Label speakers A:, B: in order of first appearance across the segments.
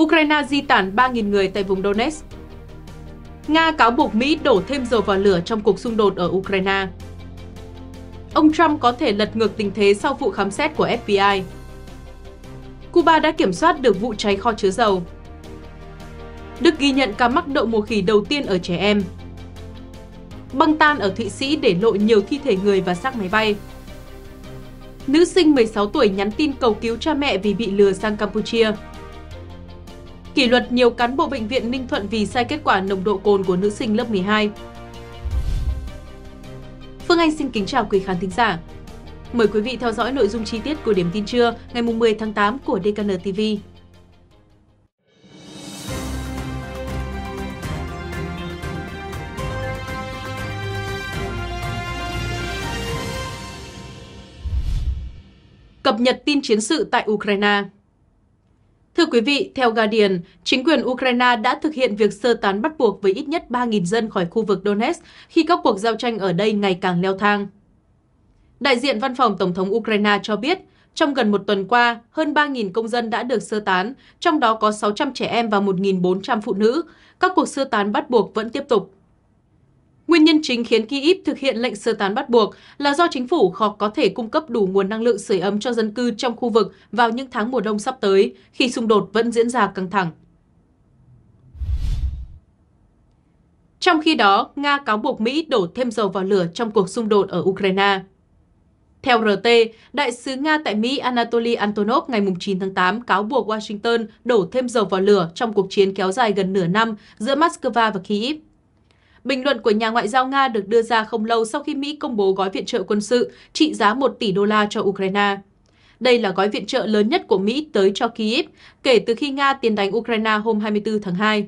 A: Ukraine di tản 3.000 người tại vùng Donetsk. Nga cáo buộc Mỹ đổ thêm dầu vào lửa trong cuộc xung đột ở Ukraine. Ông Trump có thể lật ngược tình thế sau vụ khám xét của FBI. Cuba đã kiểm soát được vụ cháy kho chứa dầu. Đức ghi nhận ca mắc đậu mùa khỉ đầu tiên ở trẻ em. Băng tan ở Thụy Sĩ để lộ nhiều thi thể người và xác máy bay. Nữ sinh 16 tuổi nhắn tin cầu cứu cha mẹ vì bị lừa sang Campuchia kỷ luật nhiều cán bộ bệnh viện Ninh Thuận vì sai kết quả nồng độ cồn của nữ sinh lớp 12. Phương Anh xin kính chào quý khán thính giả. Mời quý vị theo dõi nội dung chi tiết của điểm tin trưa ngày 10 tháng 8 của DKN TV. Cập nhật tin chiến sự tại Ukraine Thưa quý vị, theo Guardian, chính quyền Ukraine đã thực hiện việc sơ tán bắt buộc với ít nhất 3.000 dân khỏi khu vực Donetsk khi các cuộc giao tranh ở đây ngày càng leo thang. Đại diện văn phòng Tổng thống Ukraine cho biết, trong gần một tuần qua, hơn 3.000 công dân đã được sơ tán, trong đó có 600 trẻ em và 1.400 phụ nữ. Các cuộc sơ tán bắt buộc vẫn tiếp tục. Nguyên nhân chính khiến Kyiv thực hiện lệnh sơ tán bắt buộc là do chính phủ khó có thể cung cấp đủ nguồn năng lượng sưởi ấm cho dân cư trong khu vực vào những tháng mùa đông sắp tới, khi xung đột vẫn diễn ra căng thẳng. Trong khi đó, Nga cáo buộc Mỹ đổ thêm dầu vào lửa trong cuộc xung đột ở Ukraine. Theo RT, Đại sứ Nga tại Mỹ Anatoly Antonov ngày 9 tháng 8 cáo buộc Washington đổ thêm dầu vào lửa trong cuộc chiến kéo dài gần nửa năm giữa Moscow và Kyiv Bình luận của nhà ngoại giao Nga được đưa ra không lâu sau khi Mỹ công bố gói viện trợ quân sự trị giá 1 tỷ đô la cho Ukraine. Đây là gói viện trợ lớn nhất của Mỹ tới cho Kyiv kể từ khi Nga tiến đánh Ukraine hôm 24 tháng 2.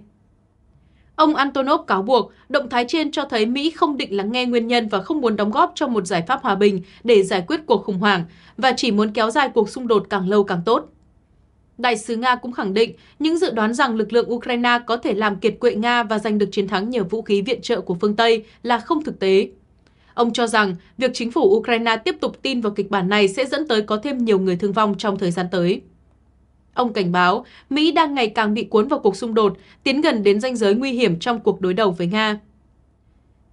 A: Ông Antonov cáo buộc động thái trên cho thấy Mỹ không định lắng nghe nguyên nhân và không muốn đóng góp cho một giải pháp hòa bình để giải quyết cuộc khủng hoảng và chỉ muốn kéo dài cuộc xung đột càng lâu càng tốt. Đại sứ Nga cũng khẳng định những dự đoán rằng lực lượng Ukraine có thể làm kiệt quệ Nga và giành được chiến thắng nhờ vũ khí viện trợ của phương Tây là không thực tế. Ông cho rằng việc chính phủ Ukraine tiếp tục tin vào kịch bản này sẽ dẫn tới có thêm nhiều người thương vong trong thời gian tới. Ông cảnh báo Mỹ đang ngày càng bị cuốn vào cuộc xung đột, tiến gần đến ranh giới nguy hiểm trong cuộc đối đầu với Nga.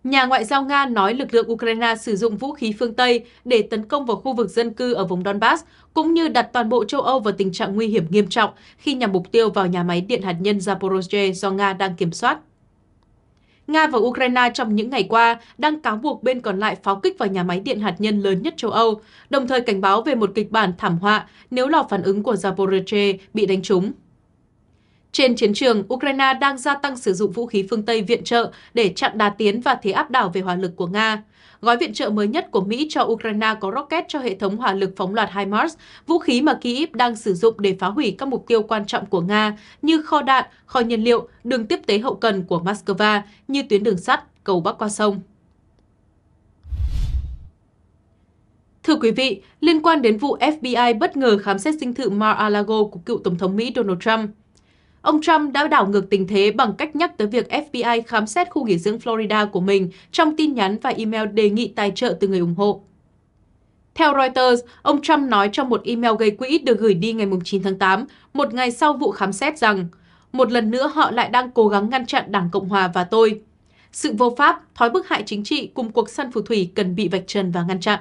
A: Nhà ngoại giao Nga nói lực lượng Ukraine sử dụng vũ khí phương Tây để tấn công vào khu vực dân cư ở vùng Donbass, cũng như đặt toàn bộ châu Âu vào tình trạng nguy hiểm nghiêm trọng khi nhằm mục tiêu vào nhà máy điện hạt nhân Zaporozhye do Nga đang kiểm soát. Nga và Ukraine trong những ngày qua đang cáo buộc bên còn lại pháo kích vào nhà máy điện hạt nhân lớn nhất châu Âu, đồng thời cảnh báo về một kịch bản thảm họa nếu lò phản ứng của Zaporozhye bị đánh trúng. Trên chiến trường, Ukraine đang gia tăng sử dụng vũ khí phương Tây viện trợ để chặn đà tiến và thế áp đảo về hỏa lực của Nga. Gói viện trợ mới nhất của Mỹ cho Ukraine có rocket cho hệ thống hỏa lực phóng loạt HIMARS, vũ khí mà Kyiv đang sử dụng để phá hủy các mục tiêu quan trọng của Nga như kho đạn, kho nhiên liệu, đường tiếp tế hậu cần của Moscow như tuyến đường sắt, cầu bắc qua sông. Thưa quý vị, liên quan đến vụ FBI bất ngờ khám xét dinh thự Mar-a-Lago của cựu Tổng thống Mỹ Donald Trump, Ông Trump đã đảo ngược tình thế bằng cách nhắc tới việc FBI khám xét khu nghỉ dưỡng Florida của mình trong tin nhắn và email đề nghị tài trợ từ người ủng hộ. Theo Reuters, ông Trump nói trong một email gây quỹ được gửi đi ngày 9 tháng 8, một ngày sau vụ khám xét rằng một lần nữa họ lại đang cố gắng ngăn chặn Đảng Cộng Hòa và tôi. Sự vô pháp, thói bức hại chính trị cùng cuộc săn phù thủy cần bị vạch trần và ngăn chặn.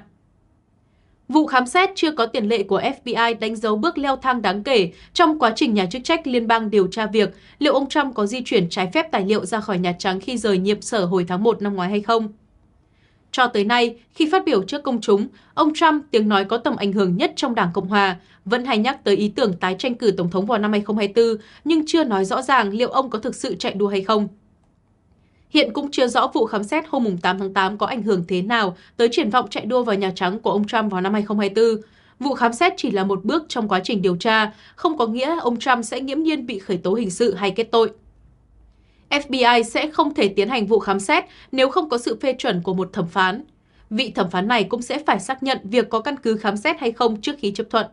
A: Vụ khám xét chưa có tiền lệ của FBI đánh dấu bước leo thang đáng kể trong quá trình nhà chức trách liên bang điều tra việc liệu ông Trump có di chuyển trái phép tài liệu ra khỏi Nhà Trắng khi rời nhiệm sở hồi tháng 1 năm ngoái hay không. Cho tới nay, khi phát biểu trước công chúng, ông Trump, tiếng nói có tầm ảnh hưởng nhất trong Đảng Cộng Hòa, vẫn hay nhắc tới ý tưởng tái tranh cử Tổng thống vào năm 2024, nhưng chưa nói rõ ràng liệu ông có thực sự chạy đua hay không. Hiện cũng chưa rõ vụ khám xét hôm 8 tháng 8 có ảnh hưởng thế nào tới triển vọng chạy đua vào Nhà Trắng của ông Trump vào năm 2024. Vụ khám xét chỉ là một bước trong quá trình điều tra, không có nghĩa ông Trump sẽ nghiễm nhiên bị khởi tố hình sự hay kết tội. FBI sẽ không thể tiến hành vụ khám xét nếu không có sự phê chuẩn của một thẩm phán. Vị thẩm phán này cũng sẽ phải xác nhận việc có căn cứ khám xét hay không trước khi chấp thuận.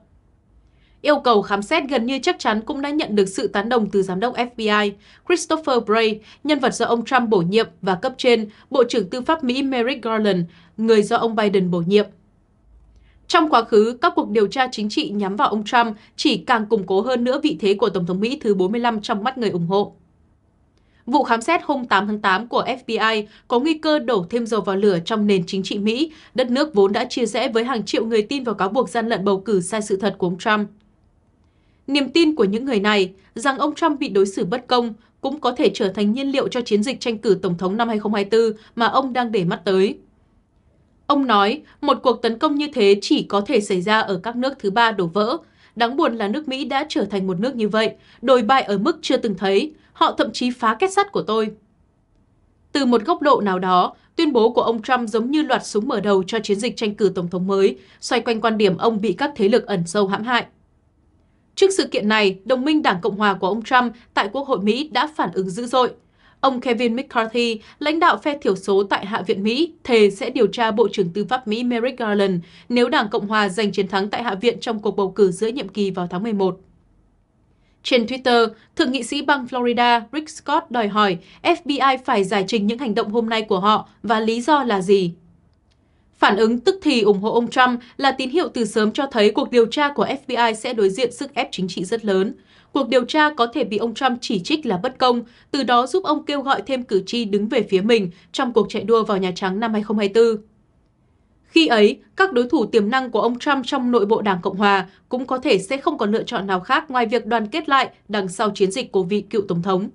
A: Yêu cầu khám xét gần như chắc chắn cũng đã nhận được sự tán đồng từ Giám đốc FBI Christopher Bray, nhân vật do ông Trump bổ nhiệm và cấp trên Bộ trưởng Tư pháp Mỹ Merrick Garland, người do ông Biden bổ nhiệm. Trong quá khứ, các cuộc điều tra chính trị nhắm vào ông Trump chỉ càng củng cố hơn nữa vị thế của Tổng thống Mỹ thứ 45 trong mắt người ủng hộ. Vụ khám xét hôm 8 tháng 8 của FBI có nguy cơ đổ thêm dầu vào lửa trong nền chính trị Mỹ, đất nước vốn đã chia rẽ với hàng triệu người tin vào cáo buộc gian lận bầu cử sai sự thật của ông Trump. Niềm tin của những người này rằng ông Trump bị đối xử bất công cũng có thể trở thành nhiên liệu cho chiến dịch tranh cử Tổng thống năm 2024 mà ông đang để mắt tới. Ông nói, một cuộc tấn công như thế chỉ có thể xảy ra ở các nước thứ ba đổ vỡ. Đáng buồn là nước Mỹ đã trở thành một nước như vậy, đồi bại ở mức chưa từng thấy, họ thậm chí phá kết sắt của tôi. Từ một góc độ nào đó, tuyên bố của ông Trump giống như loạt súng mở đầu cho chiến dịch tranh cử Tổng thống mới, xoay quanh quan điểm ông bị các thế lực ẩn sâu hãm hại. Trước sự kiện này, đồng minh Đảng Cộng hòa của ông Trump tại Quốc hội Mỹ đã phản ứng dữ dội. Ông Kevin McCarthy, lãnh đạo phe thiểu số tại Hạ viện Mỹ, thề sẽ điều tra Bộ trưởng Tư pháp Mỹ Merrick Garland nếu Đảng Cộng hòa giành chiến thắng tại Hạ viện trong cuộc bầu cử giữa nhiệm kỳ vào tháng 11. Trên Twitter, Thượng nghị sĩ bang Florida Rick Scott đòi hỏi FBI phải giải trình những hành động hôm nay của họ và lý do là gì. Phản ứng tức thì ủng hộ ông Trump là tín hiệu từ sớm cho thấy cuộc điều tra của FBI sẽ đối diện sức ép chính trị rất lớn. Cuộc điều tra có thể bị ông Trump chỉ trích là bất công, từ đó giúp ông kêu gọi thêm cử tri đứng về phía mình trong cuộc chạy đua vào Nhà Trắng năm 2024. Khi ấy, các đối thủ tiềm năng của ông Trump trong nội bộ Đảng Cộng Hòa cũng có thể sẽ không còn lựa chọn nào khác ngoài việc đoàn kết lại đằng sau chiến dịch của vị cựu Tổng thống.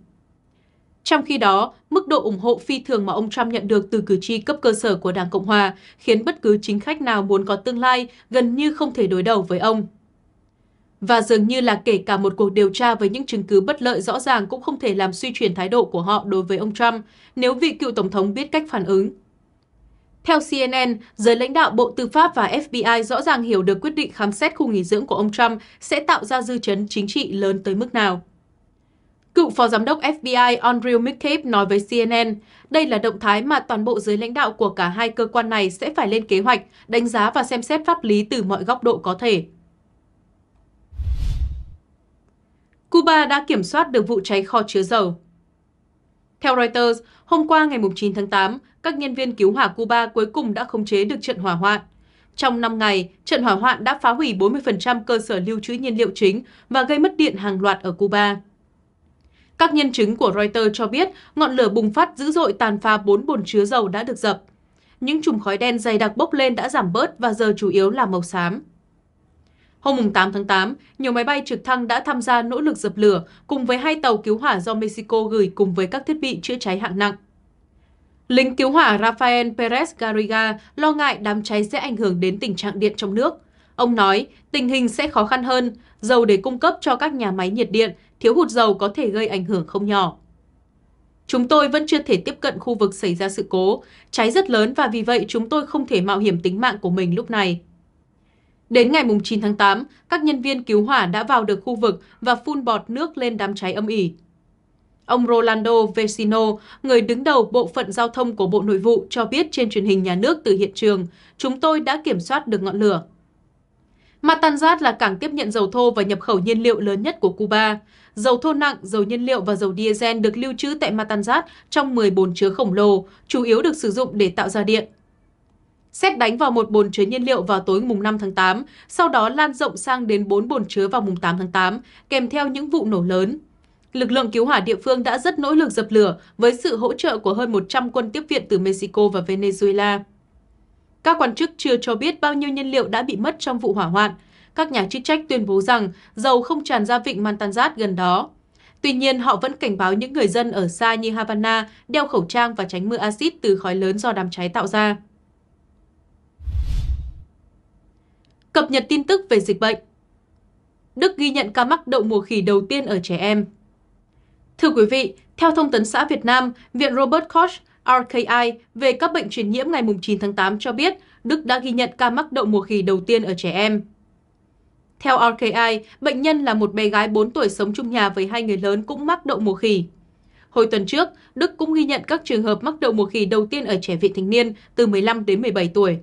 A: Trong khi đó, mức độ ủng hộ phi thường mà ông Trump nhận được từ cử tri cấp cơ sở của Đảng Cộng Hòa khiến bất cứ chính khách nào muốn có tương lai gần như không thể đối đầu với ông. Và dường như là kể cả một cuộc điều tra với những chứng cứ bất lợi rõ ràng cũng không thể làm suy chuyển thái độ của họ đối với ông Trump nếu vị cựu tổng thống biết cách phản ứng. Theo CNN, giới lãnh đạo Bộ Tư pháp và FBI rõ ràng hiểu được quyết định khám xét khu nghỉ dưỡng của ông Trump sẽ tạo ra dư chấn chính trị lớn tới mức nào. Cựu Phó Giám đốc FBI Andrew McCabe nói với CNN, đây là động thái mà toàn bộ giới lãnh đạo của cả hai cơ quan này sẽ phải lên kế hoạch, đánh giá và xem xét pháp lý từ mọi góc độ có thể. Cuba đã kiểm soát được vụ cháy kho chứa dầu. Theo Reuters, hôm qua ngày 9 tháng 8, các nhân viên cứu hỏa Cuba cuối cùng đã khống chế được trận hỏa hoạn. Trong 5 ngày, trận hỏa hoạn đã phá hủy 40% cơ sở lưu trữ nhiên liệu chính và gây mất điện hàng loạt ở Cuba. Các nhân chứng của Reuters cho biết ngọn lửa bùng phát dữ dội tàn phá 4 bồn chứa dầu đã được dập. Những chùm khói đen dày đặc bốc lên đã giảm bớt và giờ chủ yếu là màu xám. Hôm 8 tháng 8, nhiều máy bay trực thăng đã tham gia nỗ lực dập lửa cùng với hai tàu cứu hỏa do Mexico gửi cùng với các thiết bị chữa cháy hạng nặng. Lính cứu hỏa Rafael Perez Garriga lo ngại đám cháy sẽ ảnh hưởng đến tình trạng điện trong nước. Ông nói, tình hình sẽ khó khăn hơn, dầu để cung cấp cho các nhà máy nhiệt điện thiếu hụt dầu có thể gây ảnh hưởng không nhỏ. Chúng tôi vẫn chưa thể tiếp cận khu vực xảy ra sự cố, cháy rất lớn và vì vậy chúng tôi không thể mạo hiểm tính mạng của mình lúc này. Đến ngày 9 tháng 8, các nhân viên cứu hỏa đã vào được khu vực và phun bọt nước lên đám cháy âm ỉ. Ông Rolando Vecino, người đứng đầu bộ phận giao thông của Bộ Nội vụ, cho biết trên truyền hình nhà nước từ hiện trường, chúng tôi đã kiểm soát được ngọn lửa. Matanzas là cảng tiếp nhận dầu thô và nhập khẩu nhiên liệu lớn nhất của Cuba. Dầu thô nặng, dầu nhiên liệu và dầu diesel được lưu trữ tại Matanzas trong 10 bồn chứa khổng lồ, chủ yếu được sử dụng để tạo ra điện. Xét đánh vào một bồn chứa nhiên liệu vào tối mùng 5 tháng 8, sau đó lan rộng sang đến 4 bồn chứa vào mùng 8 tháng 8, kèm theo những vụ nổ lớn. Lực lượng cứu hỏa địa phương đã rất nỗ lực dập lửa với sự hỗ trợ của hơn 100 quân tiếp viện từ Mexico và Venezuela. Các quan chức chưa cho biết bao nhiêu nhiên liệu đã bị mất trong vụ hỏa hoạn. Các nhà chức trách tuyên bố rằng dầu không tràn ra vịnh Mantanzat gần đó. Tuy nhiên, họ vẫn cảnh báo những người dân ở xa như Havana đeo khẩu trang và tránh mưa axit từ khói lớn do đám cháy tạo ra. Cập nhật tin tức về dịch bệnh Đức ghi nhận ca mắc đậu mùa khỉ đầu tiên ở trẻ em. Thưa quý vị, theo thông tấn xã Việt Nam, Viện Robert Koch RKI về các bệnh truyền nhiễm ngày 9 tháng 8 cho biết Đức đã ghi nhận ca mắc đậu mùa khỉ đầu tiên ở trẻ em. Theo RKI, bệnh nhân là một bé gái 4 tuổi sống chung nhà với hai người lớn cũng mắc đậu mùa khỉ. Hồi tuần trước, Đức cũng ghi nhận các trường hợp mắc đậu mùa khỉ đầu tiên ở trẻ vị thành niên từ 15 đến 17 tuổi.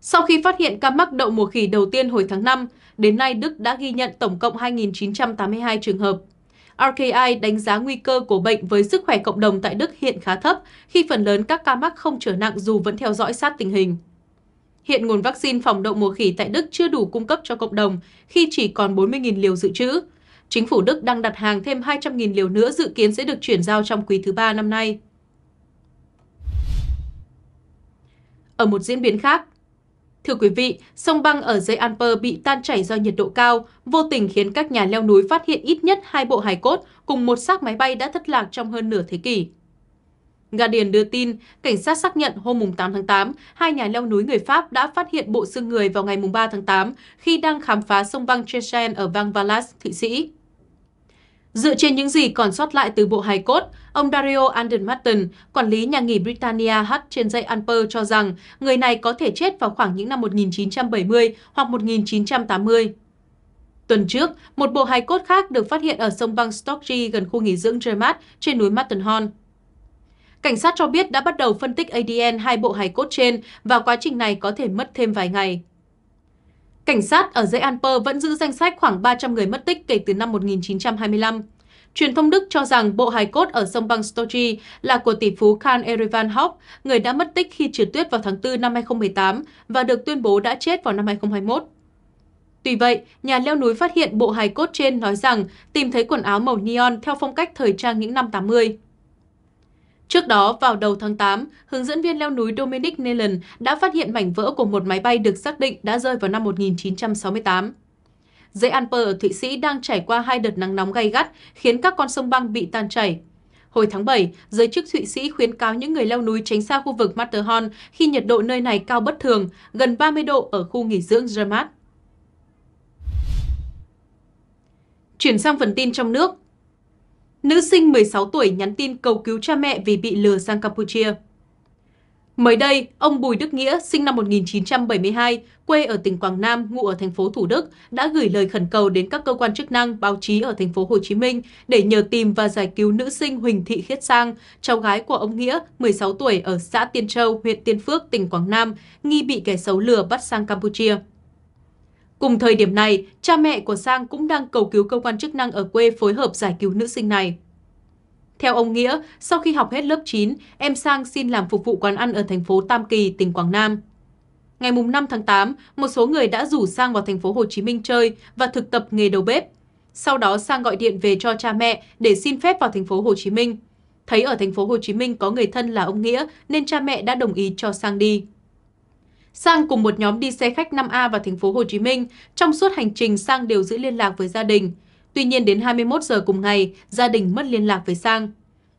A: Sau khi phát hiện ca mắc đậu mùa khỉ đầu tiên hồi tháng 5, đến nay Đức đã ghi nhận tổng cộng 2.982 trường hợp. RKI đánh giá nguy cơ của bệnh với sức khỏe cộng đồng tại Đức hiện khá thấp, khi phần lớn các ca mắc không trở nặng dù vẫn theo dõi sát tình hình. Hiện nguồn vaccine phòng đậu mùa khỉ tại Đức chưa đủ cung cấp cho cộng đồng, khi chỉ còn 40.000 liều dự trữ. Chính phủ Đức đang đặt hàng thêm 200.000 liều nữa dự kiến sẽ được chuyển giao trong quý thứ ba năm nay. Ở một diễn biến khác, Thưa quý vị, sông băng ở dãy Alper bị tan chảy do nhiệt độ cao, vô tình khiến các nhà leo núi phát hiện ít nhất hai bộ hài cốt cùng một xác máy bay đã thất lạc trong hơn nửa thế kỷ. Guardian đưa tin, cảnh sát xác nhận hôm 8 tháng 8, hai nhà leo núi người Pháp đã phát hiện bộ xương người vào ngày 3 tháng 8 khi đang khám phá sông băng Chechen ở bang Valas, Thụy Sĩ. Dựa trên những gì còn sót lại từ bộ hài cốt, ông Dario Anden Martin, quản lý nhà nghỉ Britannia Hut trên dây Anper cho rằng người này có thể chết vào khoảng những năm 1970 hoặc 1980. Tuần trước, một bộ hài cốt khác được phát hiện ở sông băng Stokesy gần khu nghỉ dưỡng Jermat trên núi Matterhorn. Cảnh sát cho biết đã bắt đầu phân tích ADN hai bộ hài cốt trên và quá trình này có thể mất thêm vài ngày. Cảnh sát ở dãy Alper vẫn giữ danh sách khoảng 300 người mất tích kể từ năm 1925. Truyền thông Đức cho rằng bộ hài cốt ở sông băng Stoji là của tỷ phú Karl Erevan Hock, người đã mất tích khi trượt tuyết vào tháng 4 năm 2018 và được tuyên bố đã chết vào năm 2021. Tuy vậy, nhà leo núi phát hiện bộ hài cốt trên nói rằng tìm thấy quần áo màu neon theo phong cách thời trang những năm 80. Trước đó, vào đầu tháng 8, hướng dẫn viên leo núi Dominic Nelan đã phát hiện mảnh vỡ của một máy bay được xác định đã rơi vào năm 1968. Dãy Alper ở Thụy Sĩ đang trải qua hai đợt nắng nóng gay gắt, khiến các con sông băng bị tan chảy. Hồi tháng 7, giới chức Thụy Sĩ khuyến cáo những người leo núi tránh xa khu vực Matterhorn khi nhiệt độ nơi này cao bất thường, gần 30 độ ở khu nghỉ dưỡng Zermatt. Chuyển sang phần tin trong nước, Nữ sinh 16 tuổi nhắn tin cầu cứu cha mẹ vì bị lừa sang Campuchia. Mới đây, ông Bùi Đức Nghĩa, sinh năm 1972, quê ở tỉnh Quảng Nam, ngụ ở thành phố Thủ Đức, đã gửi lời khẩn cầu đến các cơ quan chức năng, báo chí ở thành phố Hồ Chí Minh để nhờ tìm và giải cứu nữ sinh Huỳnh Thị Khiết Sang, cháu gái của ông Nghĩa, 16 tuổi ở xã Tiên Châu, huyện Tiên Phước, tỉnh Quảng Nam, nghi bị kẻ xấu lừa bắt sang Campuchia. Cùng thời điểm này, cha mẹ của Sang cũng đang cầu cứu cơ quan chức năng ở quê phối hợp giải cứu nữ sinh này. Theo ông Nghĩa, sau khi học hết lớp 9, em Sang xin làm phục vụ quán ăn ở thành phố Tam Kỳ, tỉnh Quảng Nam. Ngày 5 tháng 8, một số người đã rủ Sang vào thành phố Hồ Chí Minh chơi và thực tập nghề đầu bếp. Sau đó Sang gọi điện về cho cha mẹ để xin phép vào thành phố Hồ Chí Minh. Thấy ở thành phố Hồ Chí Minh có người thân là ông Nghĩa nên cha mẹ đã đồng ý cho Sang đi. Sang cùng một nhóm đi xe khách 5A vào thành phố Hồ Chí Minh, trong suốt hành trình Sang đều giữ liên lạc với gia đình. Tuy nhiên đến 21 giờ cùng ngày, gia đình mất liên lạc với Sang.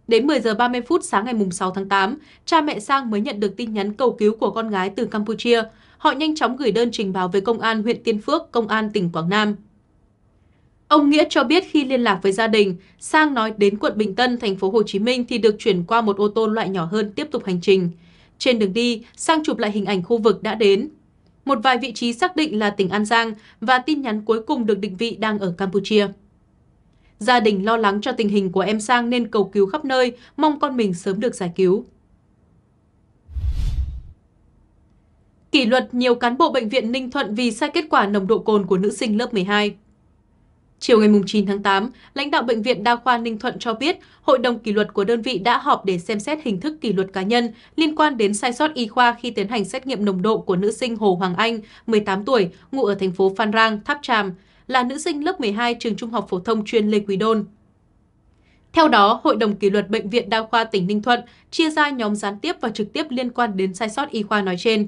A: Đến 10 giờ 30 phút sáng ngày 6 tháng 8, cha mẹ Sang mới nhận được tin nhắn cầu cứu của con gái từ Campuchia. Họ nhanh chóng gửi đơn trình báo với công an huyện Tiên Phước, công an tỉnh Quảng Nam. Ông Nghĩa cho biết khi liên lạc với gia đình, Sang nói đến quận Bình Tân, thành phố Hồ Chí Minh thì được chuyển qua một ô tô loại nhỏ hơn tiếp tục hành trình. Trên đường đi, Sang chụp lại hình ảnh khu vực đã đến. Một vài vị trí xác định là tỉnh An Giang và tin nhắn cuối cùng được định vị đang ở Campuchia. Gia đình lo lắng cho tình hình của em Sang nên cầu cứu khắp nơi, mong con mình sớm được giải cứu. Kỷ luật nhiều cán bộ bệnh viện Ninh Thuận vì sai kết quả nồng độ cồn của nữ sinh lớp 12. Chiều ngày 9 tháng 8, lãnh đạo Bệnh viện Đa khoa Ninh Thuận cho biết Hội đồng kỷ luật của đơn vị đã họp để xem xét hình thức kỷ luật cá nhân liên quan đến sai sót y khoa khi tiến hành xét nghiệm nồng độ của nữ sinh Hồ Hoàng Anh, 18 tuổi, ngụ ở thành phố Phan Rang, Tháp Tràm, là nữ sinh lớp 12 trường trung học phổ thông chuyên Lê Quý Đôn. Theo đó, Hội đồng kỷ luật Bệnh viện Đa khoa tỉnh Ninh Thuận chia ra nhóm gián tiếp và trực tiếp liên quan đến sai sót y khoa nói trên.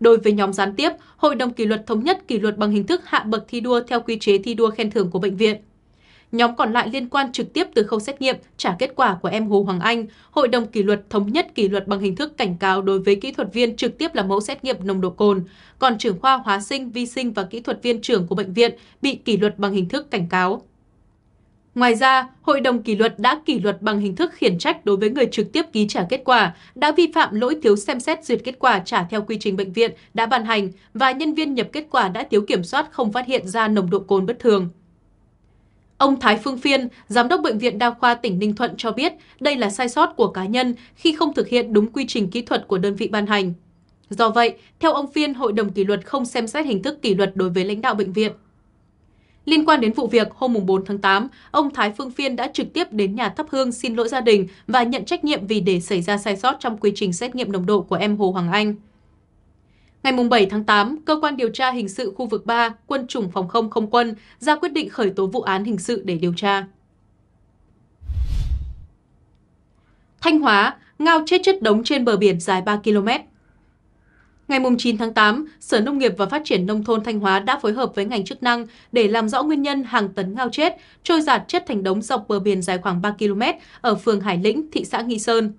A: Đối với nhóm gián tiếp, Hội đồng kỷ luật thống nhất kỷ luật bằng hình thức hạ bậc thi đua theo quy chế thi đua khen thưởng của bệnh viện. Nhóm còn lại liên quan trực tiếp từ khâu xét nghiệm trả kết quả của em Hồ Hoàng Anh, Hội đồng kỷ luật thống nhất kỷ luật bằng hình thức cảnh cáo đối với kỹ thuật viên trực tiếp là mẫu xét nghiệm nồng độ cồn, còn trưởng khoa hóa sinh, vi sinh và kỹ thuật viên trưởng của bệnh viện bị kỷ luật bằng hình thức cảnh cáo. Ngoài ra, Hội đồng kỷ luật đã kỷ luật bằng hình thức khiển trách đối với người trực tiếp ký trả kết quả, đã vi phạm lỗi thiếu xem xét duyệt kết quả trả theo quy trình bệnh viện đã ban hành và nhân viên nhập kết quả đã thiếu kiểm soát không phát hiện ra nồng độ cồn bất thường. Ông Thái Phương Phiên, Giám đốc Bệnh viện Đa khoa tỉnh Ninh Thuận cho biết đây là sai sót của cá nhân khi không thực hiện đúng quy trình kỹ thuật của đơn vị ban hành. Do vậy, theo ông Phiên, Hội đồng kỷ luật không xem xét hình thức kỷ luật đối với lãnh đạo bệnh viện. Liên quan đến vụ việc, hôm 4 tháng 8, ông Thái Phương Phiên đã trực tiếp đến nhà thắp hương xin lỗi gia đình và nhận trách nhiệm vì để xảy ra sai sót trong quy trình xét nghiệm nồng độ của em Hồ Hoàng Anh. Ngày 7 tháng 8, Cơ quan Điều tra Hình sự khu vực 3, Quân chủng Phòng không Không quân ra quyết định khởi tố vụ án hình sự để điều tra. Thanh Hóa, ngao chết chất đống trên bờ biển dài 3 km, Ngày 9 tháng 8, Sở Nông nghiệp và Phát triển Nông thôn Thanh Hóa đã phối hợp với ngành chức năng để làm rõ nguyên nhân hàng tấn ngao chết, trôi giạt chất thành đống dọc bờ biển dài khoảng 3 km ở phường Hải Lĩnh, thị xã Nghi Sơn.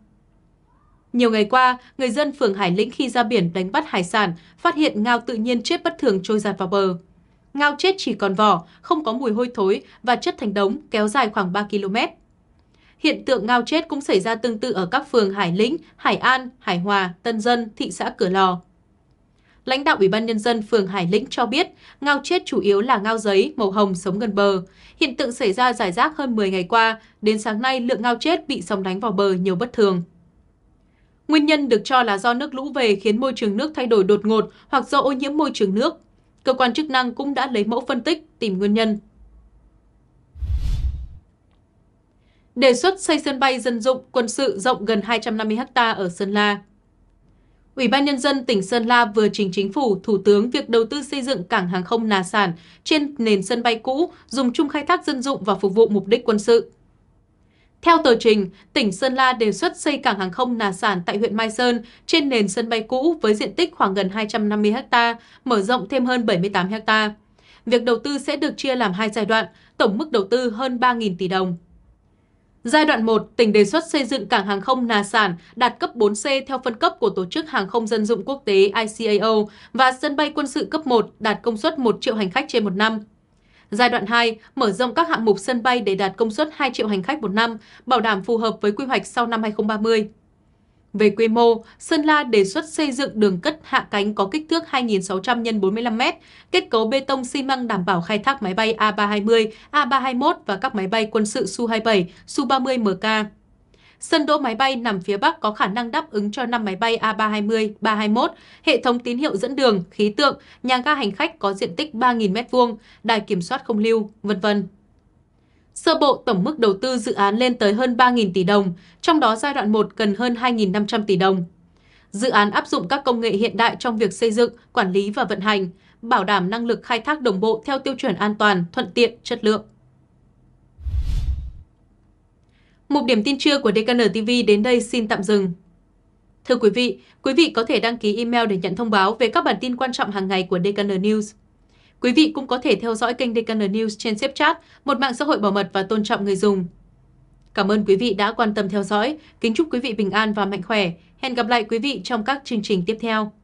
A: Nhiều ngày qua, người dân phường Hải Lĩnh khi ra biển đánh bắt hải sản, phát hiện ngao tự nhiên chết bất thường trôi giạt vào bờ. Ngao chết chỉ còn vỏ, không có mùi hôi thối và chất thành đống kéo dài khoảng 3 km. Hiện tượng ngao chết cũng xảy ra tương tự ở các phường Hải Lĩnh, Hải An, Hải Hòa, Tân Dân, thị xã Cửa Lò lãnh đạo Ủy ban Nhân dân phường Hải Lĩnh cho biết ngao chết chủ yếu là ngao giấy màu hồng sống gần bờ. Hiện tượng xảy ra giải rác hơn 10 ngày qua, đến sáng nay lượng ngao chết bị sóng đánh vào bờ nhiều bất thường. Nguyên nhân được cho là do nước lũ về khiến môi trường nước thay đổi đột ngột hoặc do ô nhiễm môi trường nước. Cơ quan chức năng cũng đã lấy mẫu phân tích, tìm nguyên nhân. Đề xuất xây sân bay dân dụng quân sự rộng gần 250 ha ở Sơn La. Ủy ban Nhân dân tỉnh Sơn La vừa trình chính phủ, Thủ tướng việc đầu tư xây dựng cảng hàng không Nà Sản trên nền sân bay cũ, dùng chung khai thác dân dụng và phục vụ mục đích quân sự. Theo tờ trình, tỉnh Sơn La đề xuất xây cảng hàng không Nà Sản tại huyện Mai Sơn trên nền sân bay cũ với diện tích khoảng gần 250 ha, mở rộng thêm hơn 78 ha. Việc đầu tư sẽ được chia làm hai giai đoạn, tổng mức đầu tư hơn 3.000 tỷ đồng. Giai đoạn 1, tỉnh đề xuất xây dựng cảng hàng không Nà Sản đạt cấp 4C theo phân cấp của Tổ chức Hàng không Dân dụng Quốc tế ICAO và sân bay quân sự cấp 1 đạt công suất 1 triệu hành khách trên một năm. Giai đoạn 2, mở rộng các hạng mục sân bay để đạt công suất 2 triệu hành khách một năm, bảo đảm phù hợp với quy hoạch sau năm 2030. Về quy mô, Sơn La đề xuất xây dựng đường cất hạ cánh có kích thước 2.600 x 45 m, kết cấu bê tông xi măng đảm bảo khai thác máy bay A320, A321 và các máy bay quân sự Su-27, Su-30MK. Sân đỗ máy bay nằm phía Bắc có khả năng đáp ứng cho 5 máy bay A320, 321, hệ thống tín hiệu dẫn đường, khí tượng, nhà ga hành khách có diện tích 3.000m2, đài kiểm soát không lưu, vân vân. Sơ bộ tổng mức đầu tư dự án lên tới hơn 3.000 tỷ đồng, trong đó giai đoạn 1 cần hơn 2.500 tỷ đồng. Dự án áp dụng các công nghệ hiện đại trong việc xây dựng, quản lý và vận hành, bảo đảm năng lực khai thác đồng bộ theo tiêu chuẩn an toàn, thuận tiện, chất lượng. Mục điểm tin trưa của DKN TV đến đây xin tạm dừng. Thưa quý vị, quý vị có thể đăng ký email để nhận thông báo về các bản tin quan trọng hàng ngày của DKN News. Quý vị cũng có thể theo dõi kênh DKN News trên Snapchat, một mạng xã hội bảo mật và tôn trọng người dùng. Cảm ơn quý vị đã quan tâm theo dõi. Kính chúc quý vị bình an và mạnh khỏe. Hẹn gặp lại quý vị trong các chương trình tiếp theo.